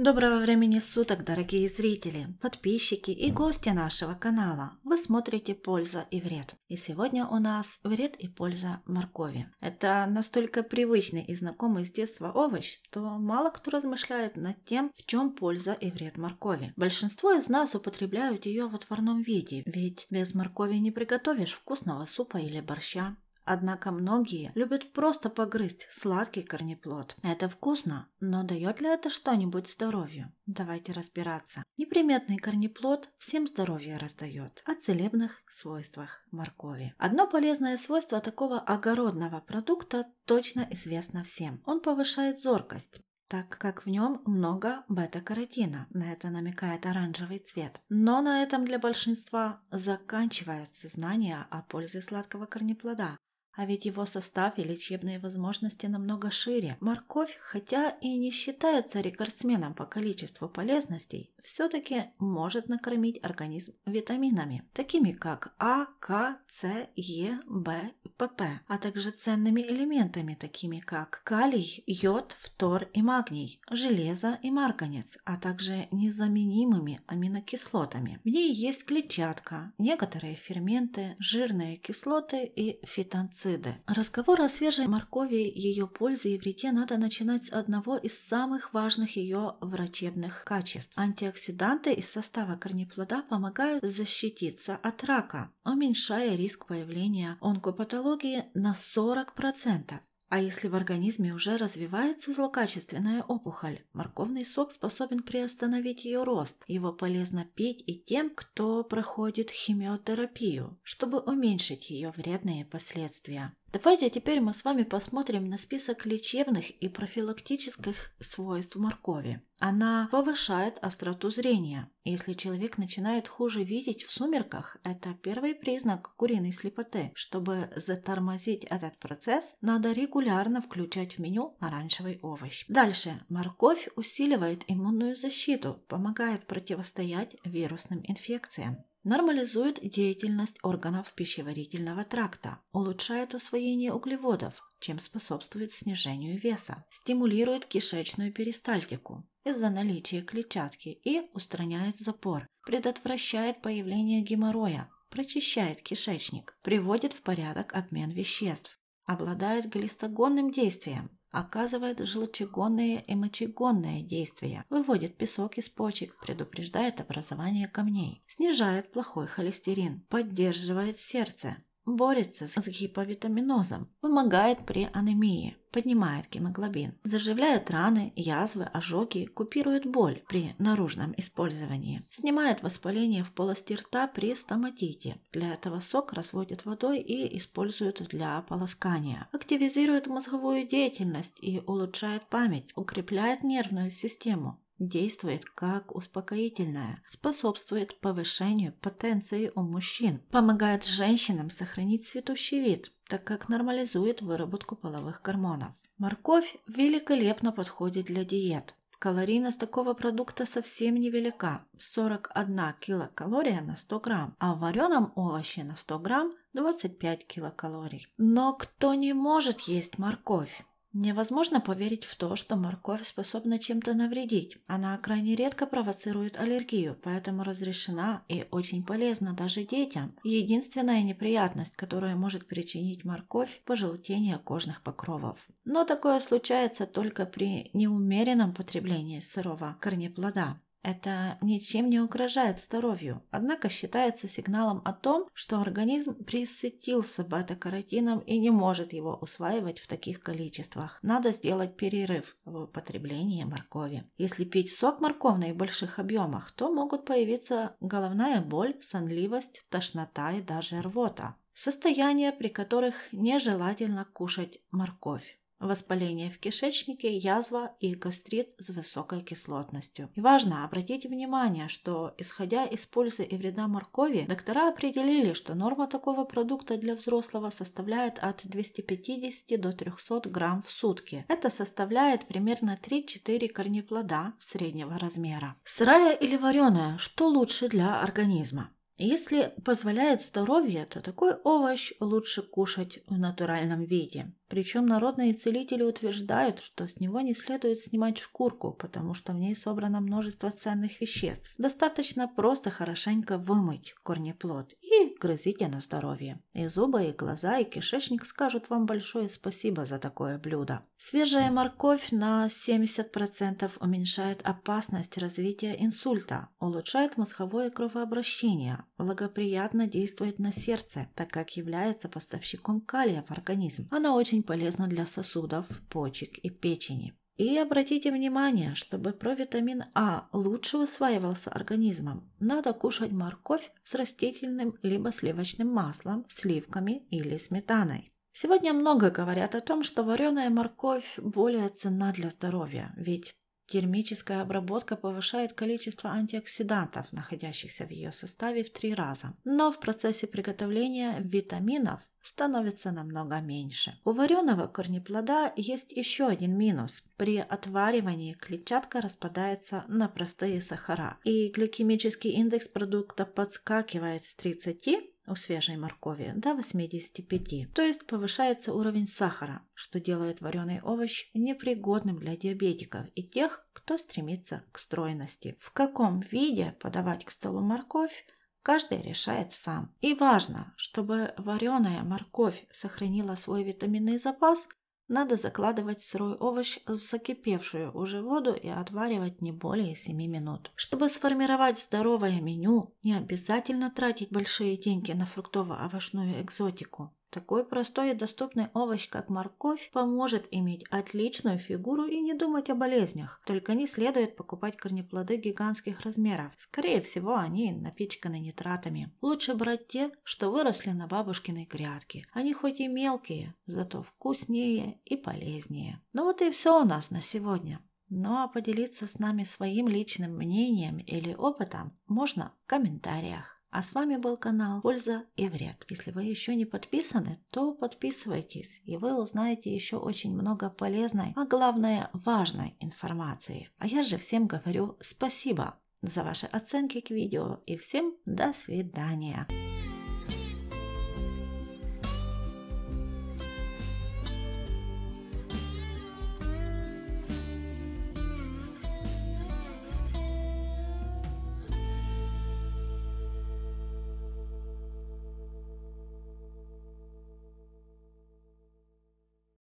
Доброго времени суток, дорогие зрители, подписчики и гости нашего канала. Вы смотрите «Польза и вред». И сегодня у нас «Вред и польза моркови». Это настолько привычный и знакомый с детства овощ, что мало кто размышляет над тем, в чем польза и вред моркови. Большинство из нас употребляют ее в отварном виде, ведь без моркови не приготовишь вкусного супа или борща. Однако многие любят просто погрызть сладкий корнеплод. Это вкусно, но дает ли это что-нибудь здоровью? Давайте разбираться. Неприметный корнеплод всем здоровье раздает. О целебных свойствах моркови. Одно полезное свойство такого огородного продукта точно известно всем. Он повышает зоркость так как в нем много бета-каротина. На это намекает оранжевый цвет. Но на этом для большинства заканчиваются знания о пользе сладкого корнеплода. А ведь его состав и лечебные возможности намного шире. Морковь, хотя и не считается рекордсменом по количеству полезностей, все-таки может накормить организм витаминами, такими как А, К, С, Е, Б, ПП, а также ценными элементами, такими как калий, йод, фтор и магний, железо и марганец, а также незаменимыми аминокислотами. В ней есть клетчатка, некоторые ферменты, жирные кислоты и фитонциды гербициды. Разговор о свежей моркови, ее пользе и вреде надо начинать с одного из самых важных ее врачебных качеств. Антиоксиданты из состава корнеплода помогают защититься от рака, уменьшая риск появления онкопатологии на 40%. А если в организме уже развивается злокачественная опухоль, морковный сок способен приостановить ее рост. Его полезно пить и тем, кто проходит химиотерапию, чтобы уменьшить ее вредные последствия. Давайте теперь мы с вами посмотрим на список лечебных и профилактических свойств моркови. Она повышает остроту зрения. Если человек начинает хуже видеть в сумерках, это первый признак куриной слепоты. Чтобы затормозить этот процесс, надо регулярно включать в меню оранжевый овощ. Дальше. Морковь усиливает иммунную защиту, помогает противостоять вирусным инфекциям. Нормализует деятельность органов пищеварительного тракта, улучшает усвоение углеводов, чем способствует снижению веса, стимулирует кишечную перистальтику из-за наличия клетчатки и устраняет запор, предотвращает появление геморроя, прочищает кишечник, приводит в порядок обмен веществ, обладает глистогонным действием, оказывает желчегонное и мочегонное действие, выводит песок из почек, предупреждает образование камней, снижает плохой холестерин, поддерживает сердце, борется с гиповитаминозом, помогает при анемии, поднимает гемоглобин, заживляет раны, язвы, ожоги, купирует боль при наружном использовании, снимает воспаление в полости рта при стоматите. Для этого сок разводят водой и используют для полоскания. Активизирует мозговую деятельность и улучшает память, укрепляет нервную систему, действует как успокоительное, способствует повышению потенции у мужчин, помогает женщинам сохранить цветущий вид, так как нормализует выработку половых гормонов. Морковь великолепно подходит для диет. Калорийность такого продукта совсем невелика – 41 килокалория на 100 грамм, а в вареном овоще на 100 грамм – 25 килокалорий. Но кто не может есть морковь? Невозможно поверить в то, что морковь способна чем-то навредить. Она крайне редко провоцирует аллергию, поэтому разрешена и очень полезна даже детям. Единственная неприятность, которая может причинить морковь – пожелтение кожных покровов. Но такое случается только при неумеренном потреблении сырого корнеплода. Это ничем не угрожает здоровью, однако считается сигналом о том, что организм присытился бета-каротином и не может его усваивать в таких количествах. Надо сделать перерыв в употреблении моркови. Если пить сок морковный в больших объемах, то могут появиться головная боль, сонливость, тошнота и даже рвота. Состояние, при которых нежелательно кушать морковь. Воспаление в кишечнике, язва и гастрит с высокой кислотностью. И важно обратить внимание, что исходя из пользы и вреда моркови, доктора определили, что норма такого продукта для взрослого составляет от 250 до 300 грамм в сутки. Это составляет примерно 3-4 корнеплода среднего размера. Сырая или вареная, что лучше для организма? Если позволяет здоровье, то такой овощ лучше кушать в натуральном виде. Причем народные целители утверждают, что с него не следует снимать шкурку, потому что в ней собрано множество ценных веществ. Достаточно просто хорошенько вымыть корнеплод и грызите на здоровье. И зубы, и глаза, и кишечник скажут вам большое спасибо за такое блюдо. Свежая морковь на 70% уменьшает опасность развития инсульта, улучшает мозговое кровообращение, Благоприятно действует на сердце, так как является поставщиком калия в организм. Она очень полезна для сосудов, почек и печени. И обратите внимание, чтобы провитамин А лучше усваивался организмом, надо кушать морковь с растительным либо сливочным маслом, сливками или сметаной. Сегодня много говорят о том, что вареная морковь более ценна для здоровья, ведь Термическая обработка повышает количество антиоксидантов, находящихся в ее составе, в три раза. Но в процессе приготовления витаминов становится намного меньше. У вареного корнеплода есть еще один минус. При отваривании клетчатка распадается на простые сахара, и гликемический индекс продукта подскакивает с 30 у свежей моркови до 85, то есть повышается уровень сахара, что делает вареный овощ непригодным для диабетиков и тех, кто стремится к стройности. В каком виде подавать к столу морковь, каждый решает сам. И важно, чтобы вареная морковь сохранила свой витаминный запас, надо закладывать сырой овощ в закипевшую уже воду и отваривать не более 7 минут. Чтобы сформировать здоровое меню, не обязательно тратить большие деньги на фруктово-овощную экзотику. Такой простой и доступный овощ, как морковь, поможет иметь отличную фигуру и не думать о болезнях. Только не следует покупать корнеплоды гигантских размеров. Скорее всего, они напичканы нитратами. Лучше брать те, что выросли на бабушкиной грядке. Они хоть и мелкие, зато вкуснее и полезнее. Ну вот и все у нас на сегодня. Ну а поделиться с нами своим личным мнением или опытом можно в комментариях. А с вами был канал «Польза и вред». Если вы еще не подписаны, то подписывайтесь, и вы узнаете еще очень много полезной, а главное важной информации. А я же всем говорю спасибо за ваши оценки к видео и всем до свидания.